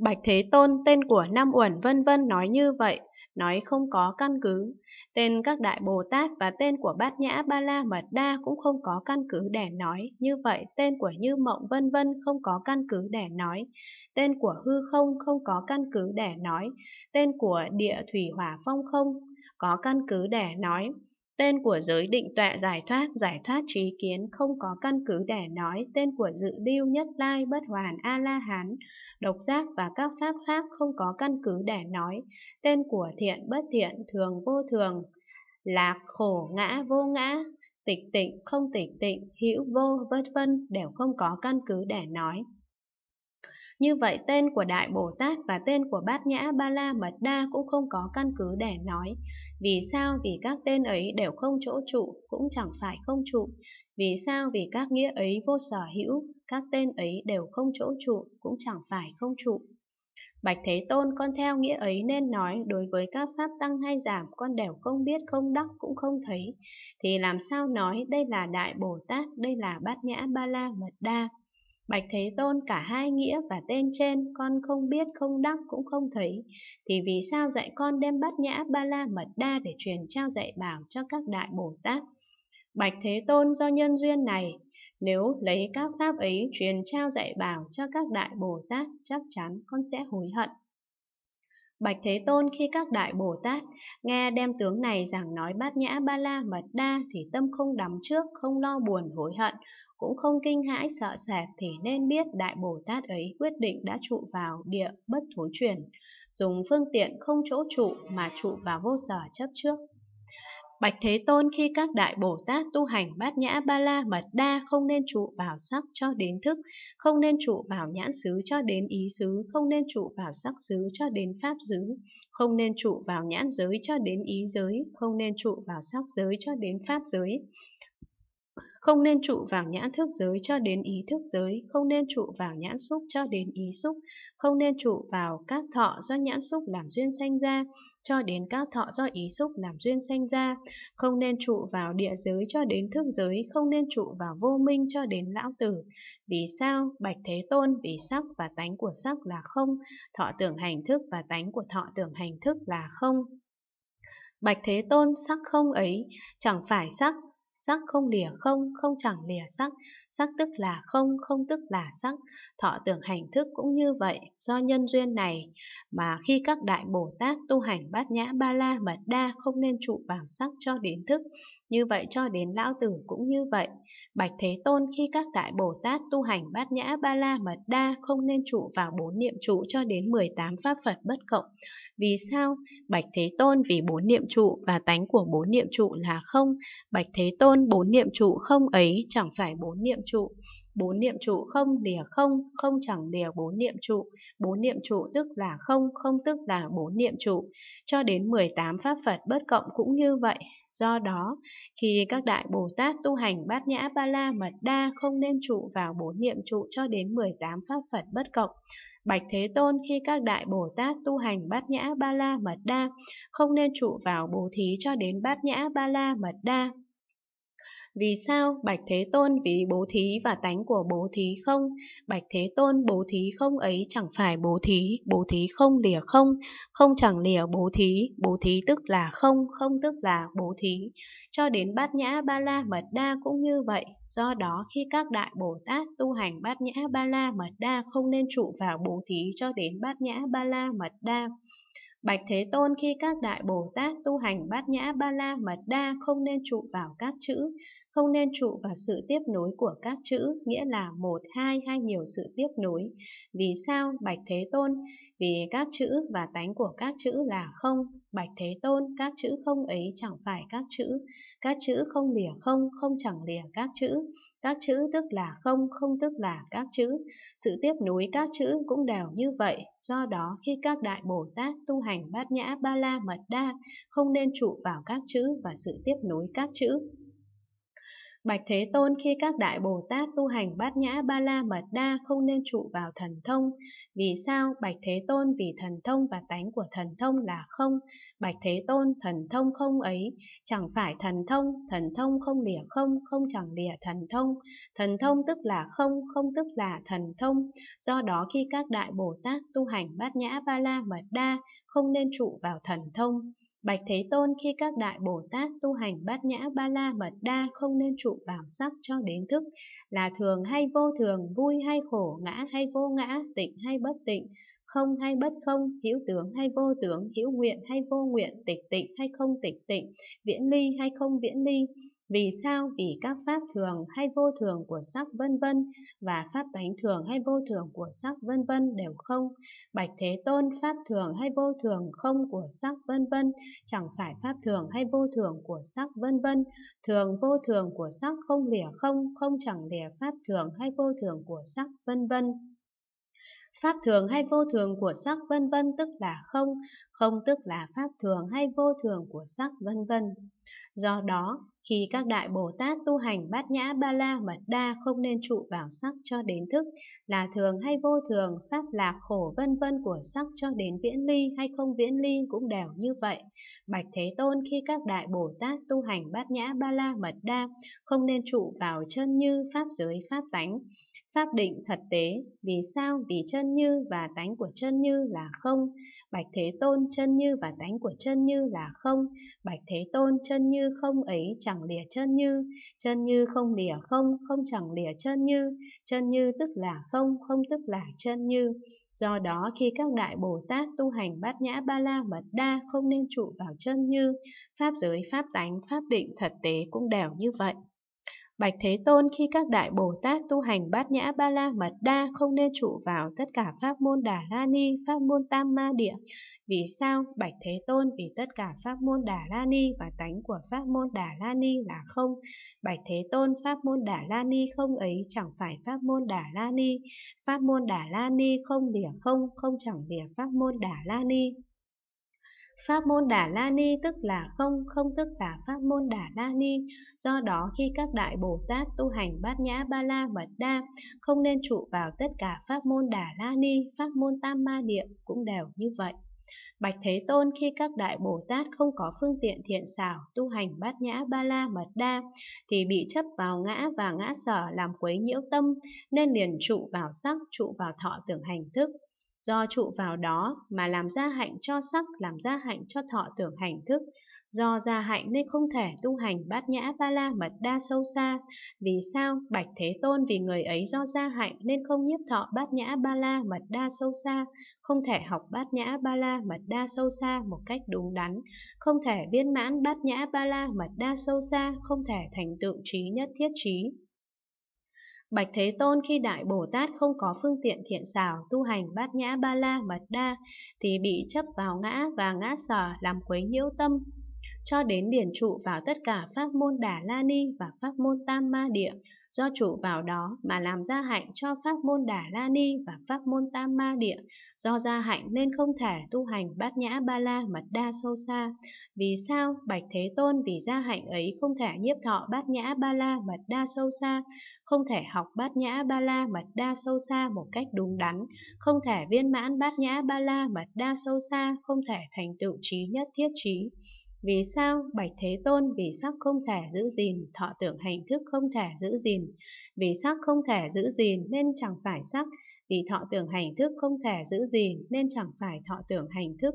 Bạch Thế Tôn tên của Nam Uẩn vân vân nói như vậy, nói không có căn cứ. Tên các Đại Bồ Tát và tên của Bát Nhã Ba La Mật Đa cũng không có căn cứ để nói. Như vậy, tên của Như Mộng vân vân không có căn cứ để nói. Tên của Hư Không không có căn cứ để nói. Tên của Địa Thủy Hỏa Phong không có căn cứ để nói. Tên của giới định tuệ giải thoát, giải thoát trí kiến không có căn cứ để nói tên của dự điêu nhất lai bất hoàn A-la-hán, độc giác và các pháp khác không có căn cứ để nói, tên của thiện bất thiện thường vô thường, lạc khổ ngã vô ngã, tịch tịnh không tịch tịnh, hữu vô vân vân đều không có căn cứ để nói. Như vậy tên của Đại Bồ Tát và tên của Bát Nhã Ba La Mật Đa cũng không có căn cứ để nói. Vì sao? Vì các tên ấy đều không chỗ trụ, cũng chẳng phải không trụ. Vì sao? Vì các nghĩa ấy vô sở hữu, các tên ấy đều không chỗ trụ, cũng chẳng phải không trụ. Bạch Thế Tôn con theo nghĩa ấy nên nói đối với các pháp tăng hay giảm con đều không biết không đắc cũng không thấy thì làm sao nói đây là Đại Bồ Tát, đây là Bát Nhã Ba La Mật Đa. Bạch Thế Tôn cả hai nghĩa và tên trên con không biết không đắc cũng không thấy thì vì sao dạy con đem bát nhã ba la mật đa để truyền trao dạy bảo cho các đại Bồ Tát? Bạch Thế Tôn do nhân duyên này, nếu lấy các pháp ấy truyền trao dạy bảo cho các đại Bồ Tát, chắc chắn con sẽ hối hận. Bạch Thế Tôn khi các đại Bồ Tát nghe đem tướng này giảng nói bát nhã ba la mật đa thì tâm không đắm trước, không lo buồn hối hận, cũng không kinh hãi sợ sệt thì nên biết đại Bồ Tát ấy quyết định đã trụ vào địa bất thối chuyển, dùng phương tiện không chỗ trụ mà trụ vào vô sở chấp trước. Bạch Thế Tôn khi các đại Bồ Tát tu hành bát nhã ba la mật đa không nên trụ vào sắc cho đến thức, không nên trụ vào nhãn xứ cho đến ý xứ, không nên trụ vào sắc xứ cho đến pháp xứ, không nên trụ vào nhãn giới cho đến ý giới, không nên trụ vào sắc giới cho đến pháp giới. Không nên trụ vào nhãn thức giới cho đến ý thức giới, không nên trụ vào nhãn xúc cho đến ý xúc, không nên trụ vào các thọ do nhãn xúc làm duyên sanh ra cho đến các thọ do ý xúc làm duyên sanh ra, không nên trụ vào địa giới cho đến thức giới, không nên trụ vào vô minh cho đến lão tử. Vì sao? Bạch Thế Tôn vì sắc và tánh của sắc là không, thọ tưởng hành thức và tánh của thọ tưởng hành thức là không. Bạch Thế Tôn sắc không ấy chẳng phải sắc sắc không lìa không, không chẳng lìa sắc, sắc tức là không, không tức là sắc, thọ tưởng hành thức cũng như vậy, do nhân duyên này mà khi các đại Bồ Tát tu hành bát nhã ba la mật đa không nên trụ vào sắc cho đến thức, như vậy cho đến lão tử cũng như vậy. Bạch Thế Tôn khi các đại Bồ Tát tu hành bát nhã ba la mật đa không nên trụ vào bốn niệm trụ cho đến 18 pháp Phật bất cộng. Vì sao? Bạch Thế Tôn vì bốn niệm trụ và tánh của bốn niệm trụ là không. Bạch Thế Tôn bốn niệm trụ không ấy chẳng phải bốn niệm trụ bốn niệm trụ không lìa không không chẳng lìa bốn niệm trụ bốn niệm trụ tức là không không tức là bốn niệm trụ cho đến 18 pháp Phật bất cộng cũng như vậy do đó khi các đại Bồ Tát tu hành bát nhã ba la mật đa không nên trụ vào bốn niệm trụ cho đến 18 pháp Phật bất cộng Bạch Thế Tôn khi các đại Bồ Tát tu hành bát nhã ba la mật đa không nên trụ vào bồ thí cho đến bát nhã ba la mật đa vì sao Bạch Thế Tôn vì bố thí và tánh của bố thí không? Bạch Thế Tôn bố thí không ấy chẳng phải bố thí, bố thí không lìa không, không chẳng lìa bố thí, bố thí tức là không, không tức là bố thí. Cho đến Bát Nhã Ba La Mật Đa cũng như vậy, do đó khi các đại Bồ Tát tu hành Bát Nhã Ba La Mật Đa không nên trụ vào bố thí cho đến Bát Nhã Ba La Mật Đa. Bạch Thế Tôn khi các đại Bồ Tát tu hành bát nhã ba la mật đa không nên trụ vào các chữ, không nên trụ vào sự tiếp nối của các chữ, nghĩa là một, hai hay nhiều sự tiếp nối. Vì sao Bạch Thế Tôn? Vì các chữ và tánh của các chữ là không. Bạch Thế Tôn, các chữ không ấy chẳng phải các chữ, các chữ không lìa không, không chẳng lìa các chữ. Các chữ tức là không, không tức là các chữ. Sự tiếp nối các chữ cũng đều như vậy. Do đó, khi các đại Bồ Tát tu hành bát nhã ba la mật đa, không nên trụ vào các chữ và sự tiếp nối các chữ. Bạch Thế Tôn khi các đại Bồ Tát tu hành bát nhã ba la mật đa không nên trụ vào thần thông. Vì sao? Bạch Thế Tôn vì thần thông và tánh của thần thông là không. Bạch Thế Tôn thần thông không ấy, chẳng phải thần thông, thần thông không lìa không, không chẳng lìa thần thông. Thần thông tức là không, không tức là thần thông. Do đó khi các đại Bồ Tát tu hành bát nhã ba la mật đa không nên trụ vào thần thông. Bạch Thế Tôn khi các đại Bồ Tát tu hành bát nhã ba la mật đa không nên trụ vào sắc cho đến thức, là thường hay vô thường, vui hay khổ, ngã hay vô ngã, tịnh hay bất tịnh, không hay bất không, hữu tướng hay vô tướng, hữu nguyện hay vô nguyện, tịch tịnh hay không tịch tịnh, viễn ly hay không viễn ly, vì sao? Vì các pháp thường hay vô thường của sắc vân vân và pháp tánh thường hay vô thường của sắc vân vân đều không. Bạch Thế Tôn, pháp thường hay vô thường không của sắc vân vân chẳng phải pháp thường hay vô thường của sắc vân vân. Thường vô thường của sắc không lìa không, không chẳng lìa pháp thường hay vô thường của sắc vân vân. Pháp thường hay vô thường của sắc vân vân tức là không, không tức là pháp thường hay vô thường của sắc vân vân. Do đó, khi các đại Bồ Tát tu hành bát nhã ba la mật đa không nên trụ vào sắc cho đến thức, là thường hay vô thường, pháp lạc khổ vân vân của sắc cho đến viễn ly hay không viễn ly cũng đều như vậy. Bạch Thế Tôn khi các đại Bồ Tát tu hành bát nhã ba la mật đa không nên trụ vào chân như pháp giới pháp tánh, pháp định thật tế. Vì sao? Vì chân như và tánh của chân như là không. Bạch Thế Tôn chân như và tánh của chân như là không. Bạch Thế Tôn chân chân như không ấy chẳng lìa chân như, chân như không lìa không, không chẳng lìa chân như, chân như tức là không, không tức là chân như. Do đó khi các đại Bồ Tát tu hành bát nhã ba la mật đa không nên trụ vào chân như, pháp giới, pháp tánh, pháp định thật tế cũng đều như vậy. Bạch Thế Tôn khi các đại Bồ Tát tu hành bát nhã ba la mật đa không nên trụ vào tất cả pháp môn Đà La Ni, pháp môn Tam Ma Địa. Vì sao? Bạch Thế Tôn vì tất cả pháp môn Đà La Ni và tánh của pháp môn Đà La Ni là không. Bạch Thế Tôn pháp môn Đà La Ni không ấy chẳng phải pháp môn Đà La Ni. Pháp môn Đà La Ni không lìa không, không chẳng lìa pháp môn Đà La Ni. Pháp môn Đà La Ni tức là không, không tức là pháp môn Đà La Ni. Do đó khi các đại Bồ Tát tu hành Bát Nhã Ba La Mật Đa, không nên trụ vào tất cả pháp môn Đà La Ni, pháp môn Tam Ma Địa cũng đều như vậy. Bạch Thế Tôn khi các đại Bồ Tát không có phương tiện thiện xảo tu hành bát nhã ba la mật đa thì bị chấp vào ngã và ngã sở làm quấy nhiễu tâm nên liền trụ vào sắc, trụ vào thọ tưởng hành thức do trụ vào đó mà làm ra hạnh cho sắc, làm ra hạnh cho thọ tưởng hành thức. Do ra hạnh nên không thể tu hành bát nhã ba la mật đa sâu xa. Vì sao? Bạch Thế Tôn vì người ấy do ra hạnh nên không nhiếp thọ bát nhã ba la mật đa sâu xa, không thể học bát nhã ba la mật đa sâu xa một cách đúng đắn, không thể viên mãn bát nhã ba la mật đa sâu xa, không thể thành tựu trí nhất thiết trí. Bạch Thế Tôn khi Đại Bồ Tát không có phương tiện thiện xảo tu hành bát nhã ba la mật đa thì bị chấp vào ngã và ngã sở làm quấy nhiễu tâm cho đến điển trụ vào tất cả pháp môn Đà La Ni và pháp môn Tam Ma Địa, do trụ vào đó mà làm gia hạnh cho pháp môn Đà La Ni và pháp môn Tam Ma Địa, do gia hạnh nên không thể tu hành bát nhã ba la mật đa sâu xa. Vì sao? Bạch Thế Tôn vì gia hạnh ấy không thể nhiếp thọ bát nhã ba la mật đa sâu xa, không thể học bát nhã ba la mật đa sâu xa một cách đúng đắn, không thể viên mãn bát nhã ba la mật đa sâu xa, không thể thành tựu trí nhất thiết trí. Vì sao Bạch Thế Tôn vì sắc không thể giữ gìn, thọ tưởng hành thức không thể giữ gìn, vì sắc không thể giữ gìn nên chẳng phải sắc, vì thọ tưởng hành thức không thể giữ gìn nên chẳng phải thọ tưởng hành thức.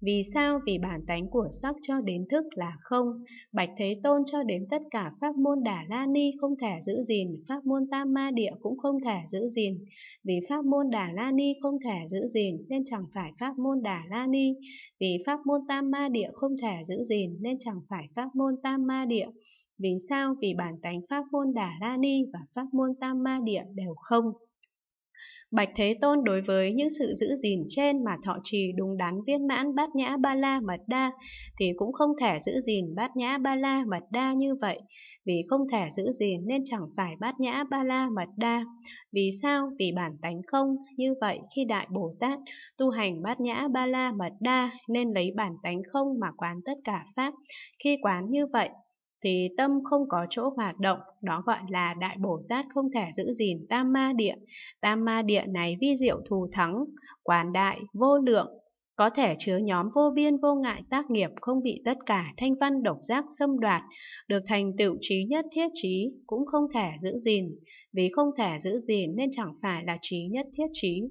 Vì sao? Vì bản tánh của sắc cho đến thức là không. Bạch Thế Tôn cho đến tất cả pháp môn Đà La Ni không thể giữ gìn, pháp môn Tam Ma Địa cũng không thể giữ gìn. Vì pháp môn Đà La Ni không thể giữ gìn nên chẳng phải pháp môn Đà La Ni. Vì pháp môn Tam Ma Địa không thể giữ gìn nên chẳng phải pháp môn Tam Ma Địa. Vì sao? Vì bản tánh pháp môn Đà La Ni và pháp môn Tam Ma Địa đều không. Bạch Thế Tôn đối với những sự giữ gìn trên mà thọ trì đúng đắn viên mãn bát nhã ba la mật đa thì cũng không thể giữ gìn bát nhã ba la mật đa như vậy. Vì không thể giữ gìn nên chẳng phải bát nhã ba la mật đa. Vì sao? Vì bản tánh không. Như vậy khi Đại Bồ Tát tu hành bát nhã ba la mật đa nên lấy bản tánh không mà quán tất cả Pháp. Khi quán như vậy thì tâm không có chỗ hoạt động, đó gọi là Đại Bồ Tát không thể giữ gìn Tam Ma Địa. Tam Ma Địa này vi diệu thù thắng, quán đại, vô lượng, có thể chứa nhóm vô biên vô ngại tác nghiệp không bị tất cả thanh văn độc giác xâm đoạt, được thành tựu trí nhất thiết trí cũng không thể giữ gìn, vì không thể giữ gìn nên chẳng phải là trí nhất thiết trí.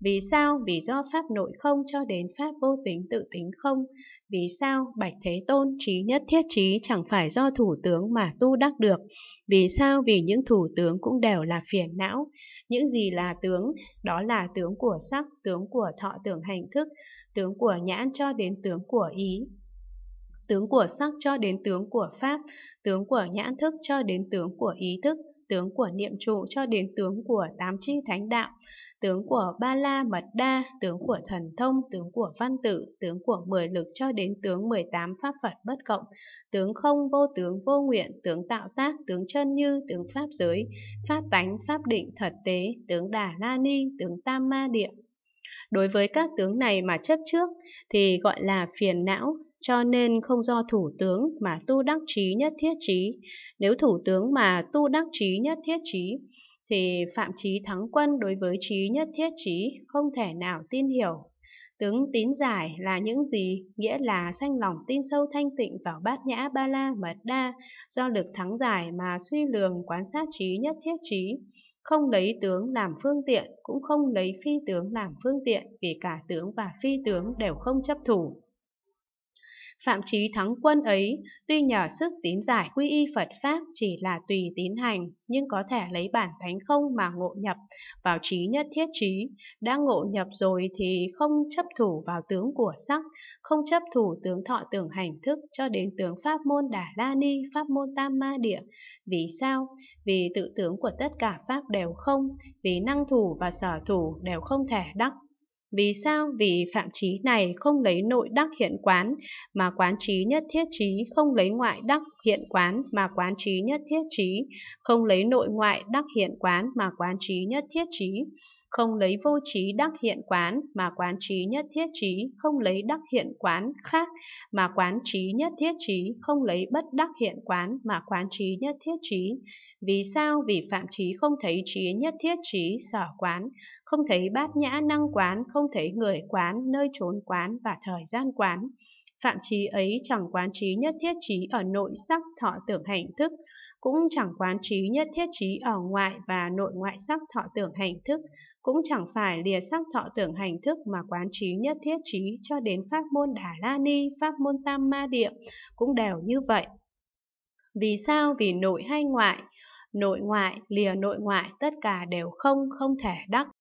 Vì sao? Vì do pháp nội không cho đến pháp vô tính tự tính không. Vì sao? Bạch Thế Tôn trí nhất thiết trí chẳng phải do thủ tướng mà tu đắc được. Vì sao? Vì những thủ tướng cũng đều là phiền não. Những gì là tướng? Đó là tướng của sắc, tướng của thọ tưởng hành thức, tướng của nhãn cho đến tướng của ý, tướng của sắc cho đến tướng của pháp, tướng của nhãn thức cho đến tướng của ý thức, tướng của niệm trụ cho đến tướng của tám chi thánh đạo, tướng của ba la mật đa, tướng của thần thông, tướng của văn tự, tướng của mười lực cho đến tướng mười tám pháp Phật bất cộng, tướng không vô tướng vô nguyện, tướng tạo tác, tướng chân như, tướng pháp giới, pháp tánh, pháp định, thật tế, tướng đà la ni, tướng tam ma địa. Đối với các tướng này mà chấp trước thì gọi là phiền não, cho nên không do thủ tướng mà tu đắc trí nhất thiết trí. Nếu thủ tướng mà tu đắc trí nhất thiết trí thì phạm trí thắng quân đối với trí nhất thiết trí không thể nào tin hiểu Tướng tín giải là những gì? Nghĩa là sanh lòng tin sâu thanh tịnh vào bát nhã ba la mật đa, do được thắng giải mà suy lường quán sát trí nhất thiết trí. Không lấy tướng làm phương tiện, cũng không lấy phi tướng làm phương tiện, vì cả tướng và phi tướng đều không chấp thủ. Phạm Chí Thắng Quân ấy, tuy nhờ sức tín giải quy y Phật Pháp chỉ là tùy tín hành, nhưng có thể lấy bản thánh không mà ngộ nhập vào trí nhất thiết trí. Đã ngộ nhập rồi thì không chấp thủ vào tướng của sắc, không chấp thủ tướng thọ tưởng hành thức cho đến tướng pháp môn Đà La Ni, pháp môn Tam Ma Địa. Vì sao? Vì tự tướng của tất cả pháp đều không, vì năng thủ và sở thủ đều không thể đắc vì sao? Vì phạm trí này không lấy nội đắc hiện quán, mà quán trí nhất thiết trí không lấy ngoại đắc hiện quán mà quán trí nhất thiết trí, không lấy nội ngoại đắc hiện quán mà quán trí nhất thiết trí, không lấy vô trí đắc hiện quán mà quán trí nhất thiết trí, không lấy đắc hiện quán khác mà quán trí nhất thiết trí, không lấy bất đắc hiện quán mà quán trí nhất thiết trí. Vì sao? Vì phạm trí không thấy trí nhất thiết trí sở quán, không thấy bát nhã năng quán, không thấy người quán, nơi trốn quán và thời gian quán. Phạm trí ấy chẳng quán trí nhất thiết trí ở nội sắc thọ tưởng hành thức, cũng chẳng quán trí nhất thiết trí ở ngoại và nội ngoại sắc thọ tưởng hành thức, cũng chẳng phải lìa sắc thọ tưởng hành thức mà quán trí nhất thiết trí cho đến pháp môn Đà La Ni, pháp môn Tam Ma Địa, cũng đều như vậy. Vì sao? Vì nội hay ngoại, nội ngoại, lìa nội ngoại tất cả đều không, không thể đắc.